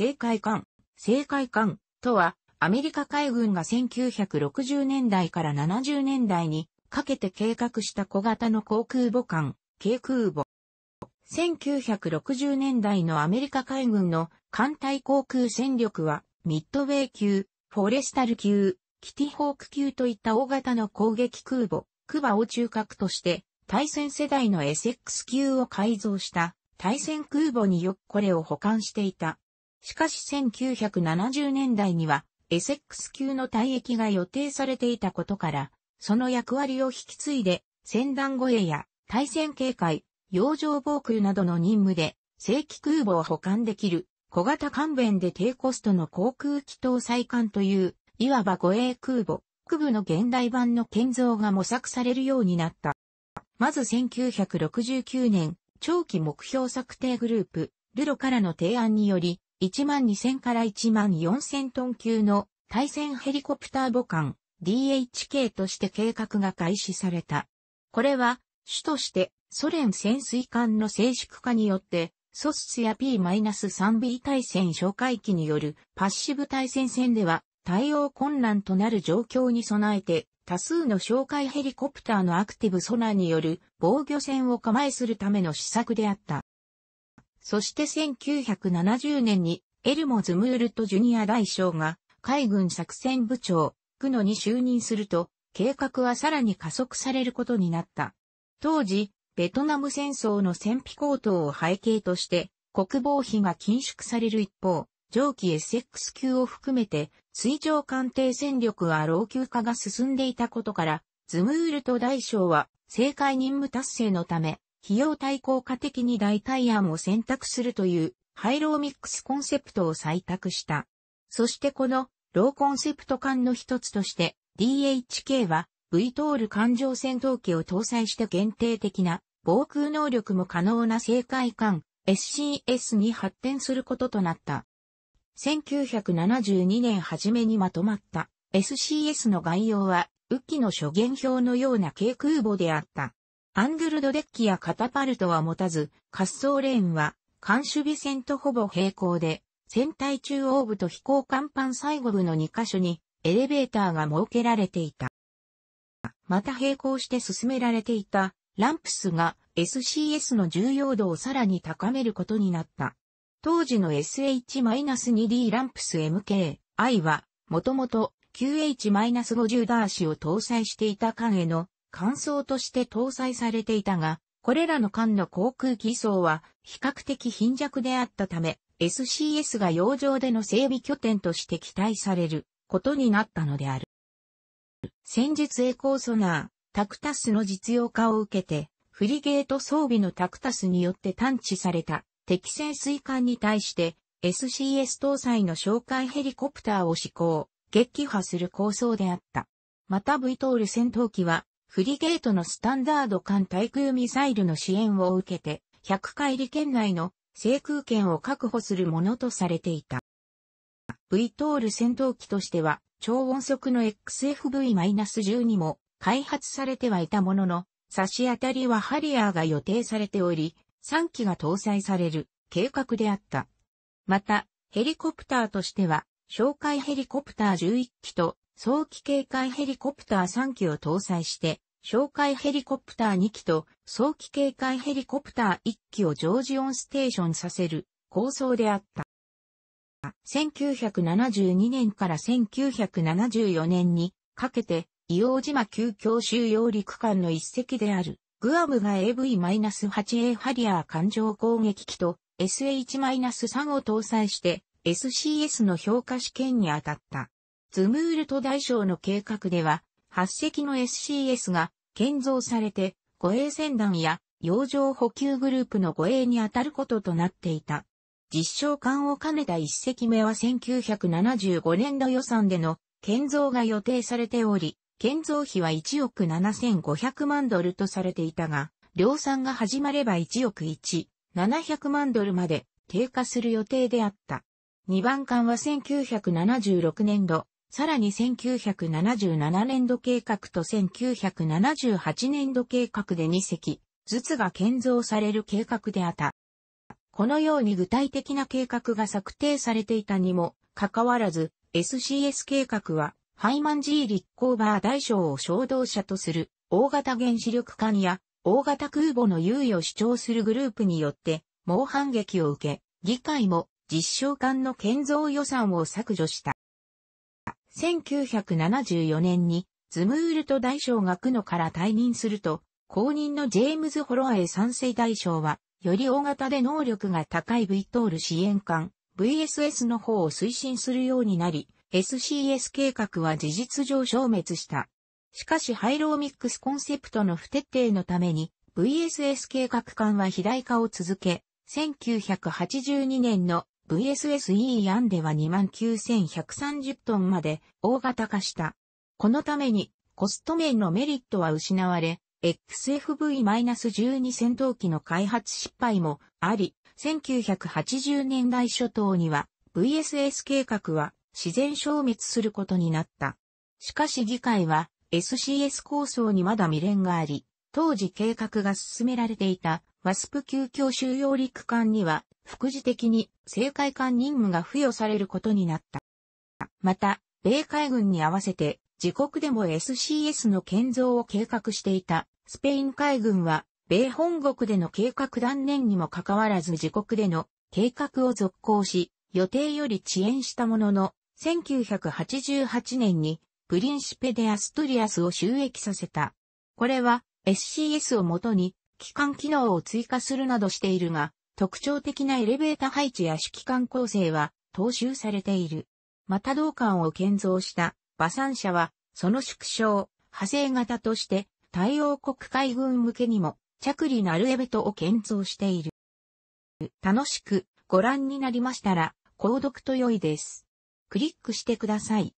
正海艦。正海艦とは、アメリカ海軍が1960年代から70年代にかけて計画した小型の航空母艦、軽空母。1960年代のアメリカ海軍の艦隊航空戦力は、ミッドウェイ級、フォレスタル級、キティホーク級といった大型の攻撃空母、クバを中核として、対戦世代のエセックス級を改造した対戦空母によくこれを保管していた。しかし1970年代には、エセックス級の退役が予定されていたことから、その役割を引き継いで、戦団護衛や対戦警戒、洋上防空などの任務で、正規空母を保管できる、小型艦弁で低コストの航空機搭載艦という、いわば護衛空母、区部の現代版の建造が模索されるようになった。まず1969年、長期目標策定グループ、ルロからの提案により、1万2000から1万4000トン級の対戦ヘリコプター母艦 DHK として計画が開始された。これは主としてソ連潜水艦の静粛化によってソスツや P-3B 対戦哨戒機によるパッシブ対戦戦では対応困難となる状況に備えて多数の哨戒ヘリコプターのアクティブソナーによる防御戦を構えするための施策であった。そして1970年にエルモズ・ムールト・ジュニア大将が海軍作戦部長、クノに就任すると、計画はさらに加速されることになった。当時、ベトナム戦争の戦費高騰を背景として、国防費が緊縮される一方、蒸気 SX 級を含めて、水上艦艇戦力は老朽化が進んでいたことから、ズムールト大将は、政界任務達成のため、費用対効果的に代替案を選択するというハローミックスコンセプトを採択した。そしてこのローコンセプト間の一つとして DHK は V トール環状戦闘機を搭載して限定的な防空能力も可能な正解艦 SCS に発展することとなった。1972年初めにまとまった SCS の概要は、雨季の諸元表のような軽空母であった。アングルドデッキやカタパルトは持たず、滑走レーンは、艦守備線とほぼ平行で、船体中央部と飛行甲板最後部の2カ所に、エレベーターが設けられていた。また並行して進められていた、ランプスが SCS の重要度をさらに高めることになった。当時の SH-2D ランプス MKI は、もともと QH-50 ダーシを搭載していた艦への艦装として搭載されていたが、これらの艦の航空機装は比較的貧弱であったため、SCS が洋上での整備拠点として期待されることになったのである。戦術エコーソナー、タクタスの実用化を受けて、フリゲート装備のタクタスによって探知された敵潜水艦に対して SCS 搭載の哨戒ヘリコプターを試行、撃破する構想であった。また V トール戦闘機はフリゲートのスタンダード艦対空ミサイルの支援を受けて、100海里圏内の制空権を確保するものとされていた。V トール戦闘機としては、超音速の XFV-12 も開発されてはいたものの、差し当たりはハリアーが予定されており、3機が搭載される計画であった。また、ヘリコプターとしては、紹介ヘリコプター11機と早期警戒ヘリコプター3機を搭載して、哨戒ヘリコプター2機と早期警戒ヘリコプター1機をジョージオンステーションさせる構想であった。1972年から1974年にかけて、伊黄島急強収容陸間の一隻である、グアムが AV-8A ハリアー艦上攻撃機と SH-3 を搭載して SCS の評価試験に当たった。ズムールト大将の計画では、8隻の SCS が建造されて、護衛船団や洋上補給グループの護衛に当たることとなっていた。実証艦を兼ねた1隻目は1975年度予算での建造が予定されており、建造費は1億7500万ドルとされていたが、量産が始まれば1億1700万ドルまで低下する予定であった。2番艦は1976年度、さらに1977年度計画と1978年度計画で2隻、ずつが建造される計画であった。このように具体的な計画が策定されていたにも、かかわらず、SCS 計画は、ハイマン G コーバー大将を衝動者とする、大型原子力艦や、大型空母の優位を主張するグループによって、猛反撃を受け、議会も実証艦の建造予算を削除した。1974年にズムールト大将が区のから退任すると、後任のジェームズ・ホロアエ三世大将は、より大型で能力が高い V トール支援艦 VSS の方を推進するようになり、SCS 計画は事実上消滅した。しかしハイローミックスコンセプトの不徹底のために、VSS 計画艦は肥大化を続け、1982年の VSSE ヤンデは29,130トンまで大型化した。このためにコスト面のメリットは失われ、XFV-12 戦闘機の開発失敗もあり、1980年代初頭には VSS 計画は自然消滅することになった。しかし議会は SCS 構想にまだ未練があり、当時計画が進められていたワスプ急遽収容陸艦には、副次的に政界艦任務が付与されることになった。また、米海軍に合わせて、自国でも SCS の建造を計画していた、スペイン海軍は、米本国での計画断念にもかかわらず自国での計画を続行し、予定より遅延したものの、1988年にプリンシペ・デ・アストリアスを収益させた。これは SCS をもとに、機関機能を追加するなどしているが、特徴的なエレベータ配置や主機関構成は踏襲されている。また同館を建造した馬産車は、その縮小、派生型として、太陽国海軍向けにも、着離なるエベトを建造している。楽しくご覧になりましたら、購読と良いです。クリックしてください。